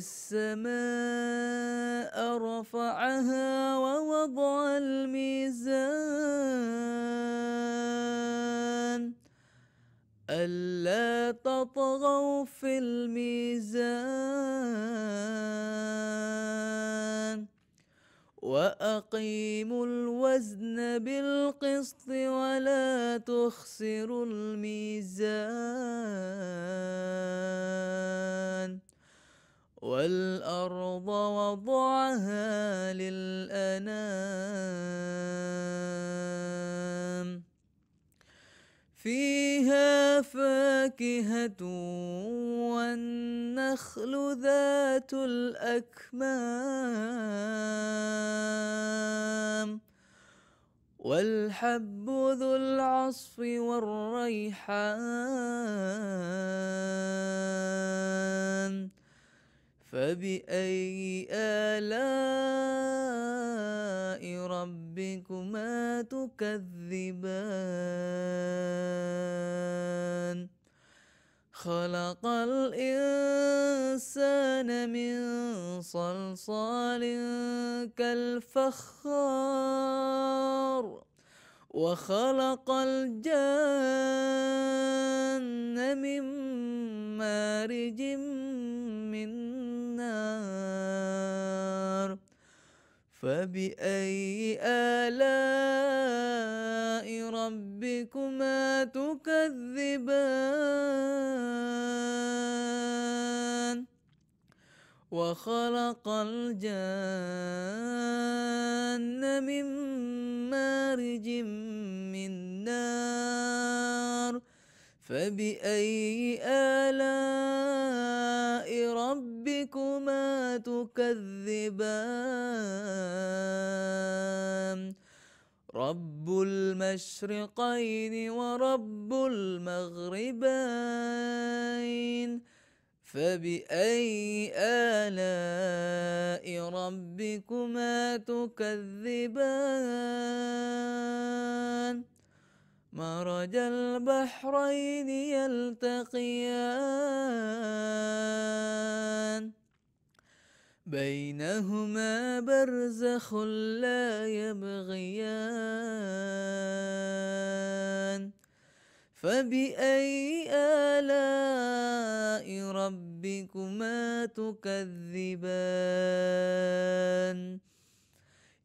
والسماء رفعها ووضع الميزان ألا تطغوا في الميزان وأقيموا الوزن بالقسط ولا تخسروا الميزان والأرض وضعها للأنام فيها فاكهة والنخل ذات الأكمام والحب ذو العصف والريحان فبأي آلاء ربكما تكذبان خلق الإنسان من صلصال كالفخار وخلق الجن من مارج من النار فبأي آلاء ربكما تكذبان وخلق الجن من مارج من نار فبأي آلام ربكما تكذبان رب المشرقين ورب المغربين فبأي آلاء ربكما تكذبان مرج البحرين يلتقيان بينهما برزخ لا يبغيان فبأي آلاء ربكما تكذبان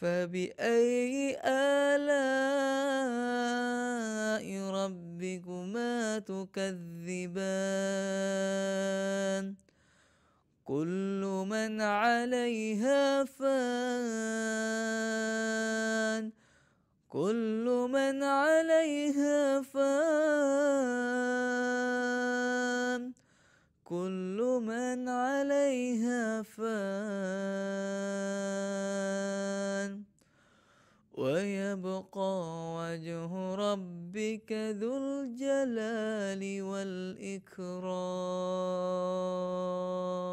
فبأي آلاء ربكما تكذبان كل من عليها فان كل من عليها فان كل من عليها فان ويبقى وجه ربك ذو الجلال والإكرام